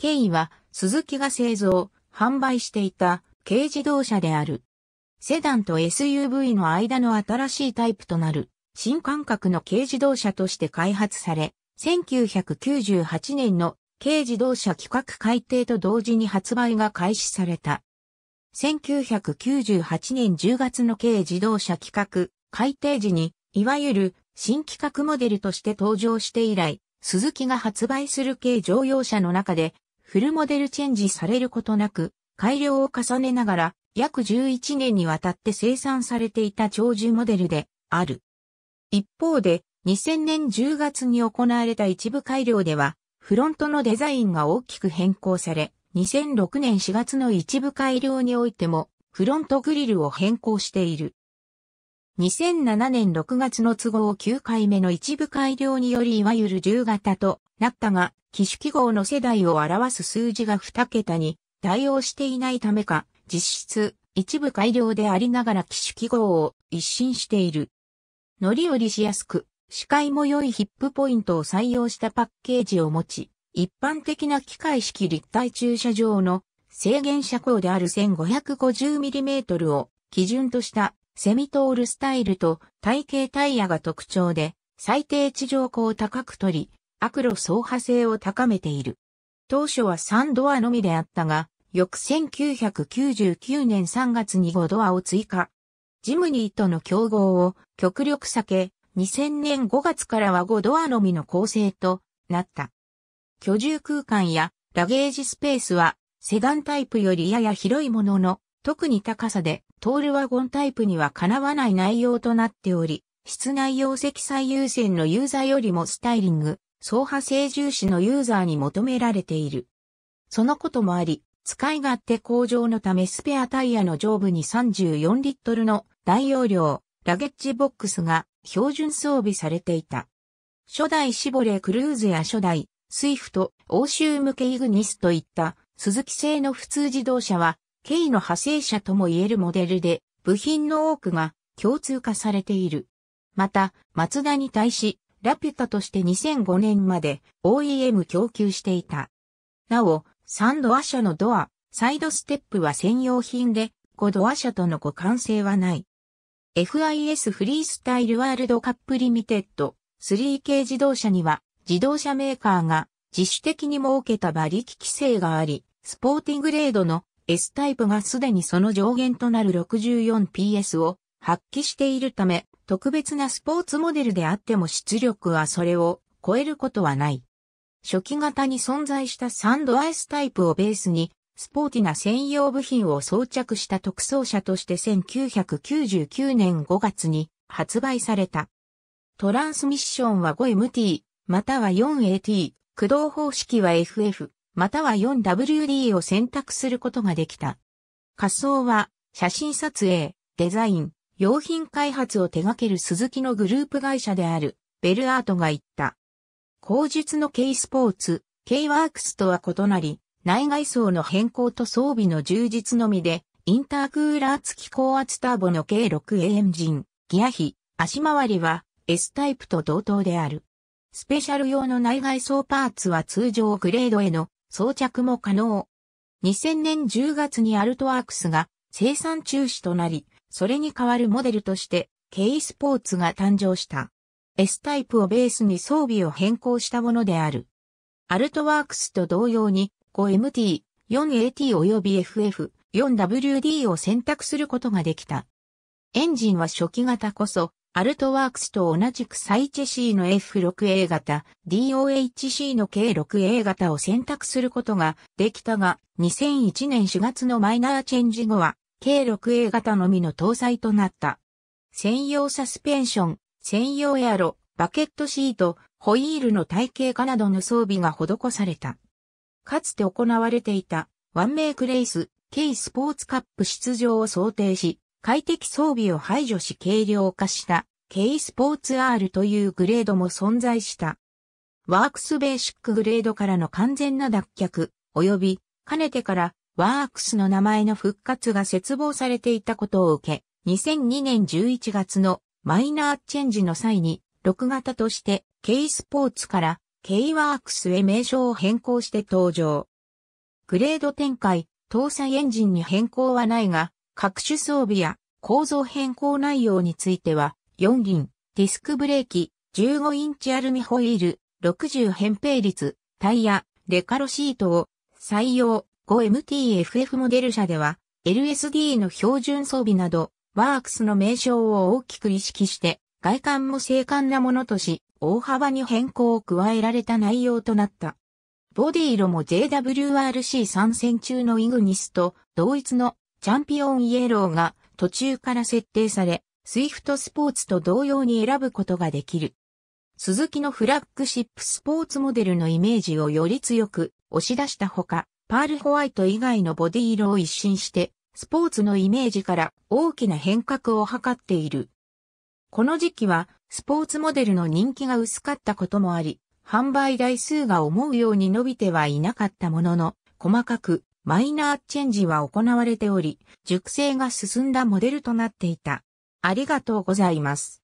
ケイは、鈴木が製造、販売していた軽自動車である。セダンと SUV の間の新しいタイプとなる、新感覚の軽自動車として開発され、1998年の軽自動車規格改定と同時に発売が開始された。1998年10月の軽自動車規格改定時に、いわゆる新規格モデルとして登場して以来、鈴木が発売する軽乗用車の中でフルモデルチェンジされることなく、改良を重ねながら、約11年にわたって生産されていた長寿モデルである。一方で、2000年10月に行われた一部改良では、フロントのデザインが大きく変更され、2006年4月の一部改良においても、フロントグリルを変更している。2007年6月の都合9回目の一部改良によりいわゆる10型となったが、機種記号の世代を表す数字が2桁に対応していないためか、実質一部改良でありながら機種記号を一新している。乗り降りしやすく、視界も良いヒップポイントを採用したパッケージを持ち、一般的な機械式立体駐車場の制限車高である 1550mm を基準としたセミトールスタイルと体型タイヤが特徴で、最低地上高を高く取り、悪路走破性を高めている。当初は3ドアのみであったが、翌1999年3月に5ドアを追加。ジムニーとの競合を極力避け、2000年5月からは5ドアのみの構成となった。居住空間やラゲージスペースはセダンタイプよりやや広いものの、特に高さでトールワゴンタイプにはかなわない内容となっており、室内容積最優先のユーザーよりもスタイリング、走破性重視のユーザーに求められている。そのこともあり、使い勝手向上のためスペアタイヤの上部に34リットルの大容量、ラゲッジボックスが標準装備されていた。初代シボレクルーズや初代スイフト、欧州向けイグニスといった鈴木製の普通自動車は K の派生者とも言えるモデルで、部品の多くが共通化されている。また、マツダに対し、ラピュタとして2005年まで OEM 供給していた。なお、3ドア車のドア、サイドステップは専用品で、5ドア車との互換性はない。FIS フリースタイルワールドカップリミテッド 3K 自動車には自動車メーカーが自主的に設けた馬力規制があり、スポーティングレードの S タイプがすでにその上限となる 64PS を発揮しているため、特別なスポーツモデルであっても出力はそれを超えることはない。初期型に存在したサンドアイスタイプをベースに、スポーティな専用部品を装着した特装車として1999年5月に発売された。トランスミッションは 5MT、または 4AT、駆動方式は FF。または 4WD を選択することができた。仮想は、写真撮影、デザイン、用品開発を手掛ける鈴木のグループ会社である、ベルアートが言った。後述の K スポーツ、K ワークスとは異なり、内外装の変更と装備の充実のみで、インタークーラー付き高圧ターボの K6 エンジン、ギア比、足回りは S タイプと同等である。スペシャル用の内外装パーツは通常グレードへの装着も可能。2000年10月にアルトワークスが生産中止となり、それに代わるモデルとして K スポーツが誕生した。S タイプをベースに装備を変更したものである。アルトワークスと同様に 5MT、4AT 及び FF、4WD を選択することができた。エンジンは初期型こそアルトワークスと同じくサイチェシーの F6A 型、DOHC の K6A 型を選択することができたが、2001年4月のマイナーチェンジ後は、K6A 型のみの搭載となった。専用サスペンション、専用エアロ、バケットシート、ホイールの体系化などの装備が施された。かつて行われていたワンメイクレース、K スポーツカップ出場を想定し、快適装備を排除し軽量化した K スポーツ R というグレードも存在した。ワークスベーシックグレードからの完全な脱却、及び、かねてからワークスの名前の復活が切望されていたことを受け、2002年11月のマイナーチェンジの際に、6型として K スポーツから K ワークスへ名称を変更して登場。グレード展開、搭載エンジンに変更はないが、各種装備や構造変更内容については、4輪、ディスクブレーキ、15インチアルミホイール、60扁平率、タイヤ、レカロシートを採用 5MTFF モデル車では LSD の標準装備などワークスの名称を大きく意識して外観も精悍なものとし大幅に変更を加えられた内容となった。ボディ色も JWRC 参戦中のイグニスと同一のチャンピオンイエローが途中から設定され、スイフトスポーツと同様に選ぶことができる。鈴木のフラッグシップスポーツモデルのイメージをより強く押し出したほか、パールホワイト以外のボディ色を一新して、スポーツのイメージから大きな変革を図っている。この時期は、スポーツモデルの人気が薄かったこともあり、販売台数が思うように伸びてはいなかったものの、細かくマイナーチェンジは行われており、熟成が進んだモデルとなっていた。ありがとうございます。